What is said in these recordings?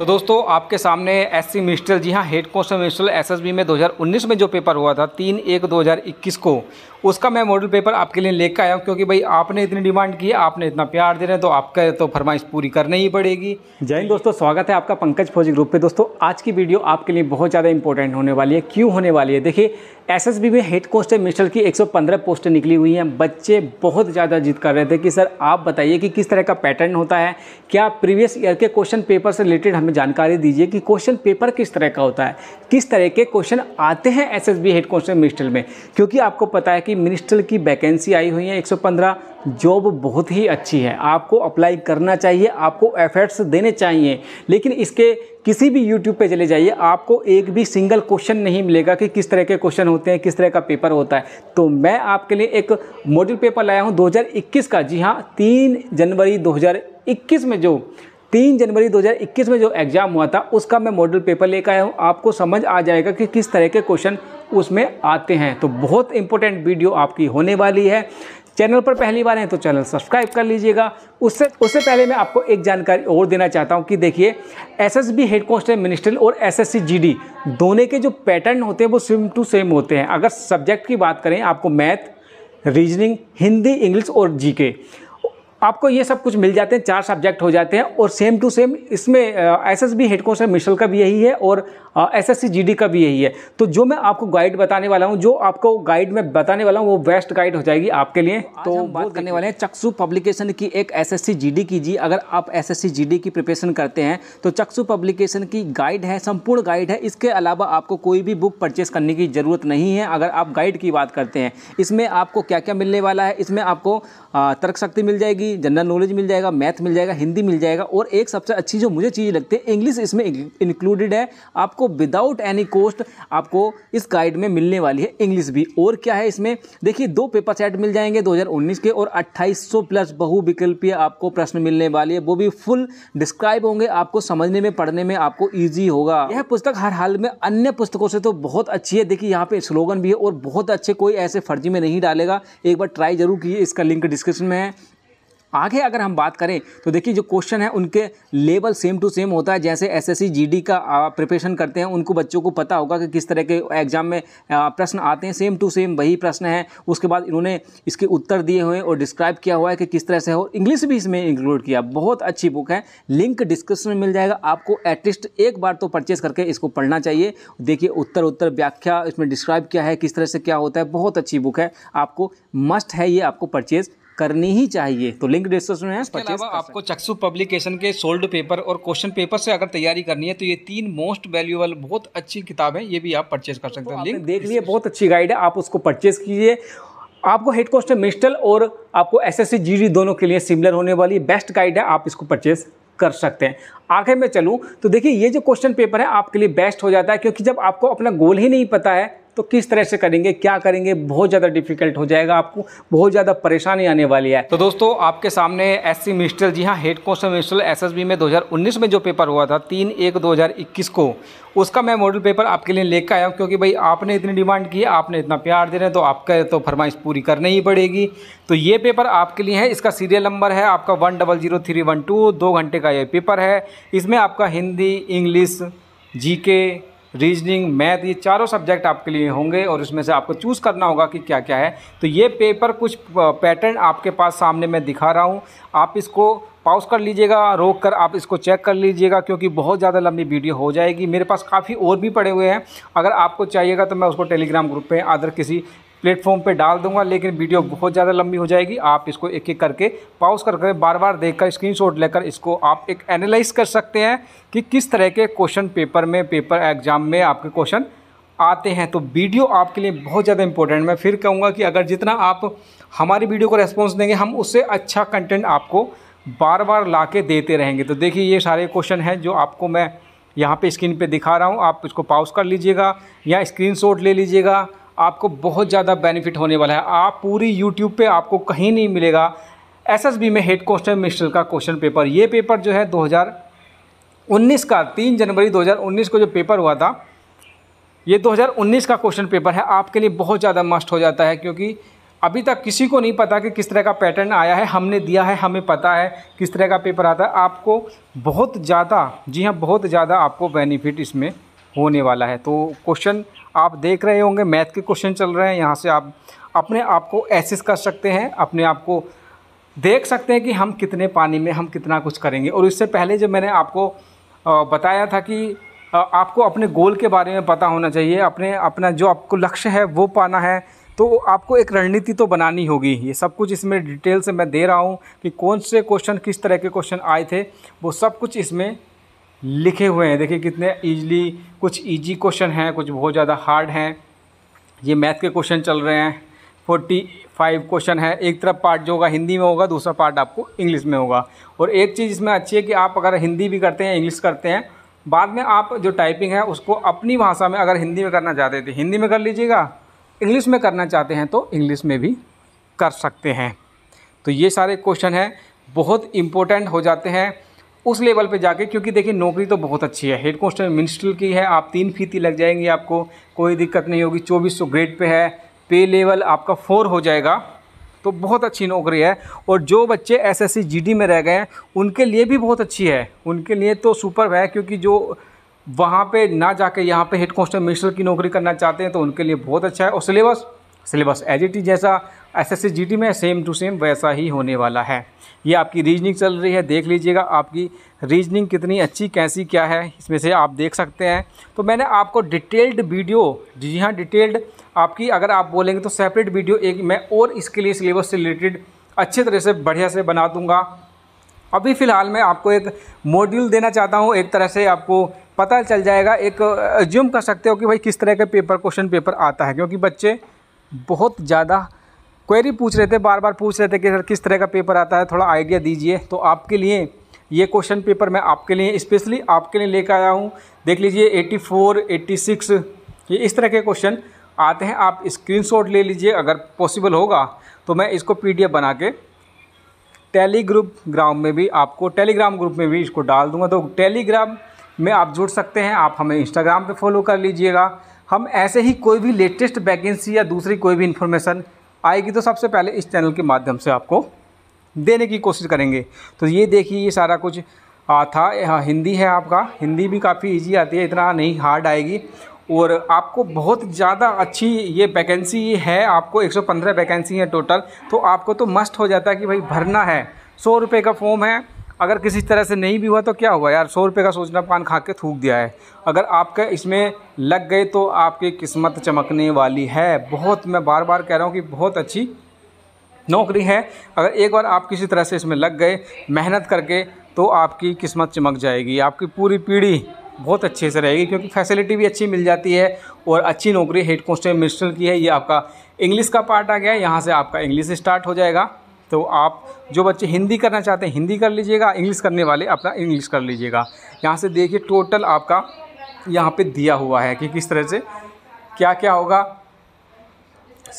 तो दोस्तों आपके सामने एस सी मिनिस्ट्रल जी हाँ हेड कांस्टेबल मिनिस्ट्रल एसएसबी में 2019 में जो पेपर हुआ था तीन एक 2021 को उसका मैं मॉडल पेपर आपके लिए लेकर आया हूँ क्योंकि भाई आपने इतनी डिमांड की आपने इतना प्यार दे रहे हैं तो आपका तो फरमाइश पूरी करनी ही पड़ेगी जय हिंद दोस्तों स्वागत है आपका पंकज फौजी ग्रुप पे दोस्तों आज की वीडियो आपके लिए बहुत ज़्यादा इंपॉर्टेंट होने वाली है क्यों होने वाली है देखिए एसएसबी में हेड मिस्टर की 115 पोस्टें निकली हुई हैं बच्चे बहुत ज़्यादा जिद कर रहे थे कि सर आप बताइए कि किस तरह का पैटर्न होता है क्या प्रीवियस ईयर के क्वेश्चन पेपर से रिलेटेड हमें जानकारी दीजिए कि क्वेश्चन पेपर किस तरह का होता है किस तरह के क्वेश्चन आते हैं S S B head constable ministerial में क्योंकि आपको पता है कि मिनिस्टर की वैकेंसी आई हुई है एक जॉब बहुत ही अच्छी है आपको अप्लाई करना चाहिए आपको एफर्ट्स देने चाहिए लेकिन इसके किसी भी यूट्यूब पे चले जाइए आपको एक भी सिंगल क्वेश्चन नहीं मिलेगा कि किस तरह के क्वेश्चन होते हैं किस तरह का पेपर होता है तो मैं आपके लिए एक मॉडल पेपर लाया हूँ 2021 का जी हाँ तीन जनवरी 2021 में जो तीन जनवरी 2021 में जो एग्ज़ाम हुआ था उसका मैं मॉडल पेपर लेकर आया हूँ आपको समझ आ जाएगा कि किस तरह के क्वेश्चन उसमें आते हैं तो बहुत इंपॉर्टेंट वीडियो आपकी होने वाली है चैनल पर पहली बार हैं तो चैनल सब्सक्राइब कर लीजिएगा उससे उससे पहले मैं आपको एक जानकारी और देना चाहता हूं कि देखिए एसएसबी हेड कॉन्स्टेबल मिनिस्ट्रियल और एसएससी जीडी दोनों के जो पैटर्न होते हैं वो सेम टू सेम होते हैं अगर सब्जेक्ट की बात करें आपको मैथ रीजनिंग हिंदी इंग्लिश और के आपको ये सब कुछ मिल जाते हैं चार सब्जेक्ट हो जाते हैं और सेम टू सेम इसमें एस एस बी हेडकों से मिशल का भी यही है और S S C G D का भी यही है तो जो मैं आपको गाइड बताने वाला हूँ जो आपको गाइड में बताने वाला हूँ वो बेस्ट गाइड हो जाएगी आपके लिए तो हम बात करने वाले हैं चक्सु पब्लिकेशन की एक S S C G D की जी अगर आप S S C G D की प्रिपरेशन करते हैं तो चक्सु पब्लिकेशन की गाइड है संपूर्ण गाइड है इसके अलावा आपको कोई भी बुक परचेस करने की ज़रूरत नहीं है अगर आप गाइड की बात करते हैं इसमें आपको क्या क्या मिलने वाला है इसमें आपको तर्क शक्ति मिल जाएगी हिंदी जनरल नॉलेज मिल जाएगा मैथ मिल जाएगा हिंदी मिल जाएगा और एक सबसे अच्छी जो मुझे चीज़ लगती है इंग्लिश इसमें इंक्लूडेड है आपको विदाउट एनी कॉस्ट आपको इस गाइड में मिलने वाली है इंग्लिश भी और क्या है इसमें देखिए दो पेपर सेट मिल जाएंगे दो के और अट्ठाईस प्लस बहुविकल्पीय आपको प्रश्न मिलने वाली है वो भी फुल डिस्क्राइब होंगे आपको समझने में पढ़ने में आपको ईजी होगा यह पुस्तक हर हाल में अन्य पुस्तकों से तो बहुत अच्छी है देखिए यहाँ पे स्लोगन भी है और बहुत अच्छे कोई ऐसे फर्जी में नहीं डालेगा एक बार ट्राई जरूर कीजिए इसका लिंक डिस्क्रिप्शन में है आगे अगर हम बात करें तो देखिए जो क्वेश्चन है उनके लेवल सेम टू सेम होता है जैसे एसएससी जीडी का प्रिपरेशन करते हैं उनको बच्चों को पता होगा कि किस तरह के एग्जाम में प्रश्न आते हैं सेम टू सेम वही प्रश्न है उसके बाद इन्होंने इसके उत्तर दिए हुए और डिस्क्राइब किया हुआ है कि किस तरह से हो इंग्लिश भी इसमें इंक्लूड किया बहुत अच्छी बुक है लिंक डिस्क्रिप्शन में मिल जाएगा आपको एटलीस्ट एक बार तो परचेज करके इसको पढ़ना चाहिए देखिए उत्तर उत्तर व्याख्या इसमें डिस्क्राइब किया है किस तरह से क्या होता है बहुत अच्छी बुक है आपको मस्ट है ये आपको परचेज़ करनी ही चाहिए तो लिंक डिस्क्रिप्शन में इसके अलावा आपको चक्सु पब्लिकेशन के सोल्ड पेपर और क्वेश्चन पेपर से अगर तैयारी करनी है तो ये तीन मोस्ट वैल्यूएबल बहुत अच्छी किताब है ये भी आप तो परचेज कर सकते हैं लिंक देख लिए बहुत अच्छी गाइड है आप उसको परचेज कीजिए आपको हेड कोस्टर मिस्टल और आपको एस एस दोनों के लिए सिमिलर होने वाली बेस्ट गाइड है आप इसको परचेज कर सकते हैं आगे मैं चलूँ तो देखिए ये जो क्वेश्चन पेपर है आपके लिए बेस्ट हो जाता है क्योंकि जब आपको अपना गोल ही नहीं पता है तो किस तरह से करेंगे क्या करेंगे बहुत ज़्यादा डिफिकल्ट हो जाएगा आपको बहुत ज़्यादा परेशानी आने वाली है तो दोस्तों आपके सामने एस सी मिनिस्ट्रल जी हाँ हेड एस मिनिस्ट्रल बी में 2019 में जो पेपर हुआ था तीन एक इक्कीस को उसका मैं मॉडल पेपर आपके लिए लेकर आया हूँ क्योंकि भाई आपने इतनी डिमांड की आपने इतना प्यार दे रहे हैं तो आपका तो फरमाइश पूरी करनी ही पड़ेगी तो ये पेपर आपके लिए है इसका सीरियल नंबर है आपका one double zero three one two दो घंटे का ये पेपर है इसमें आपका Hindi English GK reasoning math ये चारों सब्जेक्ट आपके लिए होंगे और उसमें से आपको चूज़ करना होगा कि क्या क्या है तो ये पेपर कुछ पैटर्न आपके पास सामने मैं दिखा रहा हूँ आप इसको पाउस कर लीजिएगा रोक कर आप इसको चेक कर लीजिएगा क्योंकि बहुत ज़्यादा लंबी वीडियो हो जाएगी मेरे पास काफ़ी और भी पड़े हुए हैं अगर आपको चाहिएगा तो मैं उसको टेलीग्राम ग्रुप पे अदर किसी प्लेटफॉर्म पे डाल दूंगा लेकिन वीडियो बहुत ज़्यादा लंबी हो जाएगी आप इसको एक एक करके पाउस कर कर बार बार देखकर स्क्रीनशॉट लेकर इसको आप एक एनालाइज कर सकते हैं कि किस तरह के क्वेश्चन पेपर में पेपर एग्जाम में आपके क्वेश्चन आते हैं तो वीडियो आपके लिए बहुत ज़्यादा इंपॉर्टेंट मैं फिर कहूँगा कि अगर जितना आप हमारी वीडियो को रेस्पॉन्स देंगे हम उससे अच्छा कंटेंट आपको बार बार ला के देते रहेंगे तो देखिए ये सारे क्वेश्चन हैं जो आपको मैं यहाँ पे स्क्रीन पे दिखा रहा हूँ आप इसको पाउस कर लीजिएगा या स्क्रीनशॉट ले लीजिएगा आपको बहुत ज़्यादा बेनिफिट होने वाला है आप पूरी यूट्यूब पे आपको कहीं नहीं मिलेगा एस में हेड क्वेश्चन मिनिस्टर का क्वेश्चन पेपर ये पेपर जो है 2019 का तीन जनवरी 2019 को जो पेपर हुआ था ये 2019 का क्वेश्चन पेपर है आपके लिए बहुत ज़्यादा मस्ट हो जाता है क्योंकि अभी तक किसी को नहीं पता कि किस तरह का पैटर्न आया है हमने दिया है हमें पता है किस तरह का पेपर आता है आपको बहुत ज़्यादा जी हाँ बहुत ज़्यादा आपको बेनिफिट इसमें होने वाला है तो क्वेश्चन आप देख रहे होंगे मैथ के क्वेश्चन चल रहे हैं यहाँ से आप अपने आप को एसिस कर सकते हैं अपने आप को देख सकते हैं कि हम कितने पानी में हम कितना कुछ करेंगे और इससे पहले जब मैंने आपको बताया था कि आपको अपने गोल के बारे में पता होना चाहिए अपने अपना जो आपको लक्ष्य है वो पाना है तो आपको एक रणनीति तो बनानी होगी ये सब कुछ इसमें डिटेल से मैं दे रहा हूँ कि कौन से क्वेश्चन किस तरह के क्वेश्चन आए थे वो सब कुछ इसमें लिखे हुए हैं देखिए कितने ईजली कुछ ईजी क्वेश्चन हैं कुछ बहुत ज़्यादा हार्ड हैं ये मैथ के क्वेश्चन चल रहे हैं फोर्टी फाइव क्वेश्चन है एक तरफ पार्ट जो होगा हिंदी में होगा दूसरा पार्ट आपको इंग्लिश में होगा और एक चीज़ इसमें अच्छी है कि आप अगर हिंदी भी करते हैं इंग्लिश करते हैं बाद में आप जो टाइपिंग है उसको अपनी भाषा में अगर हिंदी में करना चाहते थे तो हिंदी में कर लीजिएगा इंग्लिश में करना चाहते हैं तो इंग्लिश में भी कर सकते हैं तो ये सारे क्वेश्चन हैं बहुत इम्पोर्टेंट हो जाते हैं उस लेवल पे जाके क्योंकि देखिए नौकरी तो बहुत अच्छी है हेड कॉन्स्टेबल मिनिस्ट्रल की है आप तीन फीती लग जाएंगी आपको कोई दिक्कत नहीं होगी चौबीस सौ ग्रेड पे है पे लेवल आपका फोर हो जाएगा तो बहुत अच्छी नौकरी है और जो बच्चे एस एस में रह गए हैं उनके लिए भी बहुत अच्छी है उनके लिए तो सुपर है क्योंकि जो वहाँ पर ना जाके यहाँ पर हेड कॉन्स्टेबल मिनिस्ट्रल की नौकरी करना चाहते हैं तो उनके लिए बहुत अच्छा है और syllabus syllabus as it is जैसा एस एस में सेम टू सेम वैसा ही होने वाला है ये आपकी रीजनिंग चल रही है देख लीजिएगा आपकी रीजनिंग कितनी अच्छी कैसी क्या है इसमें से आप देख सकते हैं तो मैंने आपको डिटेल्ड वीडियो जी हाँ डिटेल्ड आपकी अगर आप बोलेंगे तो सेपरेट वीडियो एक मैं और इसके लिए सिलेबस से रिलेटेड अच्छे तरह से बढ़िया से बना दूँगा अभी फ़िलहाल मैं आपको एक मॉड्यूल देना चाहता हूँ एक तरह से आपको पता चल जाएगा एक एज्यूम कर सकते हो कि भाई किस तरह के पेपर क्वेश्चन पेपर आता है क्योंकि बच्चे बहुत ज़्यादा क्वेरी पूछ रहे थे बार बार पूछ रहे थे कि सर किस तरह का पेपर आता है थोड़ा आइडिया दीजिए तो आपके लिए ये क्वेश्चन पेपर मैं आपके लिए स्पेशली आपके लिए लेकर आया हूँ देख लीजिए 84, 86 ये इस तरह के क्वेश्चन आते हैं आप स्क्रीनशॉट ले लीजिए अगर पॉसिबल होगा तो मैं इसको पीडीएफ बना के टेलीग्रुप ग्राम में भी आपको टेलीग्राम ग्रुप में भी इसको डाल दूंगा तो टेलीग्राम में आप जुड़ सकते हैं आप हमें इंस्टाग्राम पर फॉलो कर लीजिएगा हम ऐसे ही कोई भी लेटेस्ट वैकेंसी या दूसरी कोई भी इन्फॉर्मेशन आएगी तो सबसे पहले इस चैनल के माध्यम से आपको देने की कोशिश करेंगे तो ये देखिए ये सारा कुछ आ था हिंदी है आपका हिंदी भी काफ़ी इजी आती है इतना नहीं हार्ड आएगी और आपको बहुत ज़्यादा अच्छी ये वैकेंसी है आपको 115 वैकेंसी है टोटल तो आपको तो मस्ट हो जाता है कि भाई भरना है सौ रुपये का फॉर्म है अगर किसी तरह से नहीं भी हुआ तो क्या हुआ यार सौ रुपये का सोचना पान खा के थूक दिया है अगर आपके इसमें लग गए तो आपकी किस्मत चमकने वाली है बहुत मैं बार बार कह रहा हूँ कि बहुत अच्छी नौकरी है अगर एक बार आप किसी तरह से इसमें लग गए मेहनत करके तो आपकी किस्मत चमक जाएगी आपकी पूरी पीढ़ी बहुत अच्छे से रहेगी क्योंकि फैसिलिटी भी अच्छी मिल जाती है और अच्छी नौकरी हेड कॉन्स्टेबल मिनिस्टर की है ये आपका इंग्लिश का पार्ट आ गया है यहाँ से आपका इंग्लिश स्टार्ट हो जाएगा तो आप जो बच्चे हिंदी करना चाहते हैं हिंदी कर लीजिएगा इंग्लिश करने वाले अपना इंग्लिश कर लीजिएगा यहाँ से देखिए टोटल आपका यहाँ पे दिया हुआ है कि किस तरह से क्या क्या होगा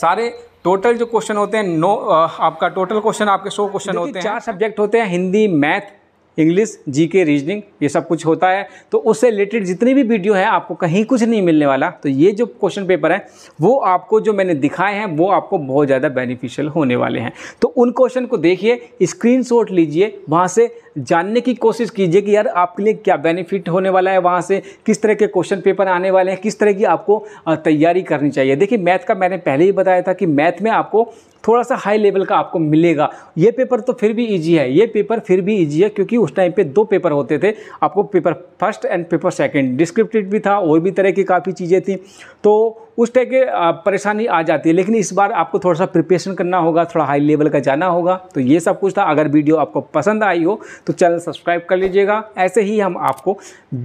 सारे टोटल जो क्वेश्चन होते हैं नो आपका टोटल क्वेश्चन आपके सौ क्वेश्चन होते हैं चार सब्जेक्ट होते हैं हिंदी मैथ इंग्लिश जी के रीजनिंग ये सब कुछ होता है तो उससे रिलेटेड जितनी भी वीडियो है आपको कहीं कुछ नहीं मिलने वाला तो ये जो क्वेश्चन पेपर है वो आपको जो मैंने दिखाए हैं वो आपको बहुत ज़्यादा बेनिफिशियल होने वाले हैं तो उन क्वेश्चन को देखिए स्क्रीन लीजिए वहाँ से जानने की कोशिश कीजिए कि यार आपके लिए क्या बेनिफिट होने वाला है वहाँ से किस तरह के क्वेश्चन पेपर आने वाले हैं किस तरह की आपको तैयारी करनी चाहिए देखिए मैथ का मैंने पहले ही बताया था कि मैथ में आपको थोड़ा सा हाई लेवल का आपको मिलेगा ये पेपर तो फिर भी ईजी है ये पेपर फिर भी ईजी है क्योंकि उस टाइम पे दो पेपर होते थे आपको paper first and paper second descriptive भी था और भी तरह की काफ़ी चीज़ें थी तो उस टाइप के परेशानी आ जाती है लेकिन इस बार आपको थोड़ा सा प्रिपरेशन करना होगा थोड़ा हाई लेवल का जाना होगा तो ये सब कुछ था अगर वीडियो आपको पसंद आई हो तो चैनल सब्सक्राइब कर लीजिएगा ऐसे ही हम आपको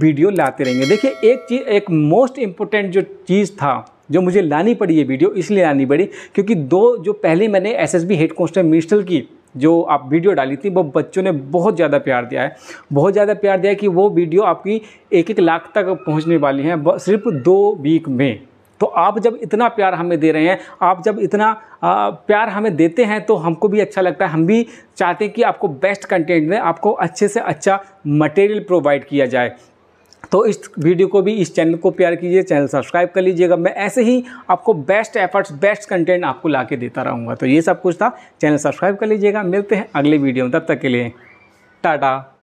वीडियो लाते रहेंगे देखिए एक चीज़ एक मोस्ट इम्पोर्टेंट जो चीज़ था जो मुझे लानी पड़ी ये वीडियो इसलिए लानी पड़ी क्योंकि दो जो पहले मैंने S S B head constable minister की जो आप वीडियो डाली थी वो बच्चों ने बहुत ज़्यादा प्यार दिया है बहुत ज़्यादा प्यार दिया है कि वो वीडियो आपकी एक एक लाख तक पहुंचने वाली हैं सिर्फ दो वीक में तो आप जब इतना प्यार हमें दे रहे हैं आप जब इतना प्यार हमें देते हैं तो हमको भी अच्छा लगता है हम भी चाहते हैं कि आपको बेस्ट कंटेंट में आपको अच्छे से अच्छा मटेरियल प्रोवाइड किया जाए तो इस वीडियो को भी इस चैनल को प्यार कीजिए चैनल सब्सक्राइब कर लीजिएगा मैं ऐसे ही आपको बेस्ट एफर्ट्स बेस्ट कंटेंट आपको ला के देता रहूँगा तो ये सब कुछ था चैनल सब्सक्राइब कर लीजिएगा मिलते हैं अगले वीडियो में तब तक के लिए टाटा